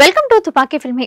welcome to తుపాకీ ఫిల్మీ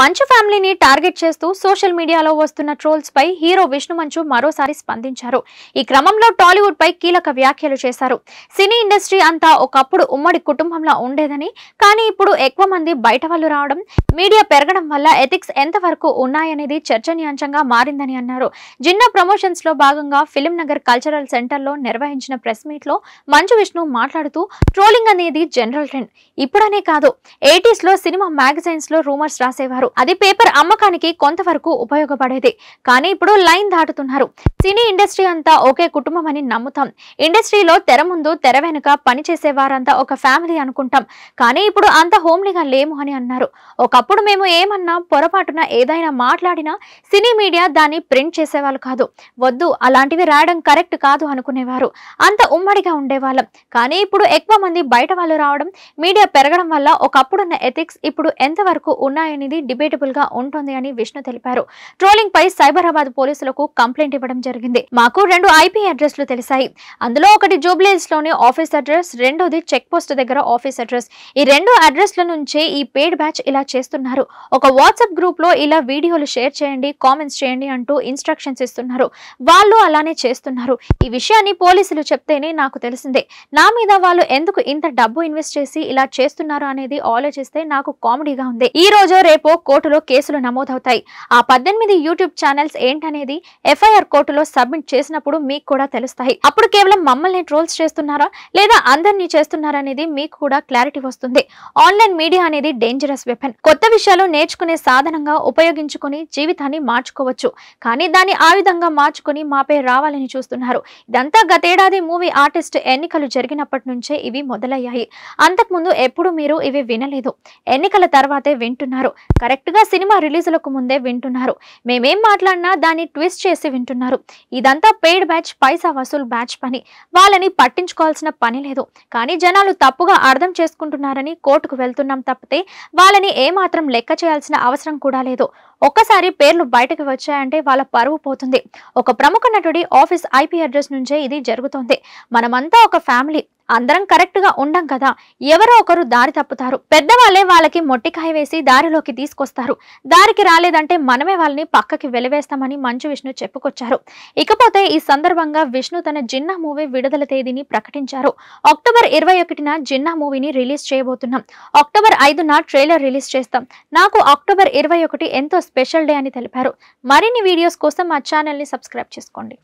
మంచు ఫ్యామిలీని టార్గెట్ చేస్తూ సోషల్ మీడియాలో వస్తున్న ట్రోల్స్ పై హీరో విష్ణు మంచు మరోసారి స్పందించారు ఈ క్రమంలో టాలీవుడ్ పై కీలక వ్యాఖ్యలు చేశారు సినీ ఇండస్ట్రీ అంతా ఒకప్పుడు ఉమ్మడి కుటుంబంలా ఉండేదని కానీ ఇప్పుడు ఎక్కువ మంది బయట వాళ్ళు రావడం మీడియా పెరగడం వల్ల ఎథిక్స్ ఎంతవరకు ఉన్నాయనేది చర్చనీయాంశంగా మారిందని అన్నారు జిన్న ప్రమోషన్స్ లో భాగంగా ఫిలిం నగర్ కల్చరల్ సెంటర్ లో నిర్వహించిన ప్రెస్ మీట్ లో మంచు విష్ణు మాట్లాడుతూ ట్రోలింగ్ అనేది జనరల్ ట్రెండ్ ఇప్పుడనే కాదు ఎయిటీస్ లో సినిమా మ్యాగజైన్స్ లో రూమర్స్ రాసేవారు అది పేపర్ అమ్మకానికి కొంతవరకు ఉపయోగపడేది కానీ ఇప్పుడు లైన్ దాటుతున్నారు సినీ ఇండస్ట్రీ అంతా ఒకే కుటుంబం అని నమ్ముతాం ఇండస్ట్రీలో తెర ముందు తెర వెనుక పనిచేసే వారంతా ఒక ఫ్యామిలీ అనుకుంటాం కానీ ఇప్పుడు అంత హోమ్లీగా లేము అని అన్నారు ఒకప్పుడు మేము ఏమన్నా పొరపాటున ఏదైనా మాట్లాడినా సినీ మీడియా దాన్ని ప్రింట్ చేసేవాళ్ళు కాదు వద్దు అలాంటివి రాయడం కరెక్ట్ కాదు అనుకునేవారు అంత ఉమ్మడిగా ఉండేవాళ్ళం కానీ ఇప్పుడు ఎక్కువ మంది బయట వాళ్ళు రావడం మీడియా పెరగడం వల్ల ఒకప్పుడున్న ఎథిక్స్ ఇప్పుడు ఎంతవరకు ఉన్నాయనేది డిబేటబుల్గా ఉంటుంది అని విష్ణు తెలిపారు ట్రోలింగ్ పై సైబరాబాద్ పోలీసులకు కంప్లైంట్ ఇవ్వడం జరిగింది మాకు రెండు ఐపీ అడ్రస్లు తెలిసాయి అందులో ఒకటి జూబ్లీస్ లోని ఆఫీస్ అడ్రస్ రెండోది చెక్ పోస్ట్ దగ్గర ఆఫీస్ అడ్రస్ ఈ రెండు అడ్రస్ల నుంచే ఈ పేడ్ బ్యాచ్ ఇలా చేస్తున్నారు ఒక వాట్సాప్ గ్రూప్ లో ఇలా వీడియోలు షేర్ చేయండి కామెంట్స్ చేయండి అంటూ ఇన్స్ట్రక్షన్స్ ఇస్తున్నారు వాళ్ళు అలానే చేస్తున్నారు ఈ విషయాన్ని పోలీసులు చెప్తేనే నాకు తెలిసిందే నా మీద వాళ్ళు ఎందుకు ఇంత డబ్బు ఇన్వెస్ట్ చేసి ఇలా చేస్తున్నారు అనేది ఆలోచిస్తే నాకు కామెడీగా ఉంది ఈ రోజు రేపు కోర్టులో కేసులు నమోదవుతాయి ఆ పద్దెనిమిది యూట్యూబ్ ఛానల్స్ ఏంటనేది ఎఫ్ఐఆర్ కోర్టులో సబ్మిట్ చేసినప్పుడు మీకు కూడా తెలుస్తాయి అప్పుడు కేవలం మమ్మల్ని ట్రోల్స్ చేస్తున్నారా లేదా అందరినీ చేస్తున్నారా అనేది మీకు కూడా క్లారిటీ వస్తుంది ఆన్లైన్ మీడియా అనేది డేంజరస్ వెపన్ కొత్త విషయాలు నేర్చుకునే సాధనంగా ఉపయోగించుకుని జీవితాన్ని మార్చుకోవచ్చు కానీ దాన్ని ఆయుధంగా మార్చుకుని మాపై రావాలని చూస్తున్నారు ఇదంతా గతేడాది మూవీ ఆర్టిస్ట్ ఎన్నికలు జరిగినప్పటి నుంచే ఇవి మొదలయ్యాయి అంతకుముందు ఎప్పుడు మీరు ఇవి వినలేదు ఎన్నికల ఎన్నికల తర్వాతే వింటున్నారు కరెక్ట్గా సినిమా రిలీజులకు ముందే వింటున్నారు మేమేం మాట్లాడినా దాన్ని ట్విస్ట్ చేసి వింటున్నారు ఇదంతా పెయిడ్ బ్యాచ్ పైసా వసూలు బ్యాచ్ పని వాళ్ళని పట్టించుకోవాల్సిన పని లేదు కానీ జనాలు తప్పుగా అర్థం చేసుకుంటున్నారని కోర్టుకు వెళ్తున్నాం తప్పితే వాళ్ళని ఏమాత్రం లెక్క చేయాల్సిన అవసరం కూడా లేదు ఒక్కసారి పేర్లు బయటకు వచ్చాయంటే వాళ్ళ పరువు పోతుంది ఒక ప్రముఖ నటుడి ఆఫీస్ ఐపీ అడ్రస్ నుంచే ఇది జరుగుతోంది మనమంతా ఒక ఫ్యామిలీ అందరం కరెక్ట్గా ఉండం కదా ఎవరో ఒకరు దారి తప్పుతారు పెద్దవాళ్ళే వాళ్ళకి మొట్టికాయ వేసి దారిలోకి తీసుకొస్తారు దారికి రాలేదంటే మనమే వాళ్ళని పక్కకి వెలివేస్తామని మంచు విష్ణు చెప్పుకొచ్చారు ఇకపోతే ఈ సందర్భంగా విష్ణు తన జిన్నా మూవీ విడుదల తేదీని ప్రకటించారు అక్టోబర్ ఇరవై ఒకటిన జిన్నా మూవీని రిలీజ్ చేయబోతున్నాం అక్టోబర్ ఐదున ట్రైలర్ రిలీజ్ చేస్తాం నాకు అక్టోబర్ ఇరవై ఒకటి ఎంతో స్పెషల్ డే అని తెలిపారు మరిన్ని వీడియోస్ కోసం మా ఛానల్ని సబ్స్క్రైబ్ చేసుకోండి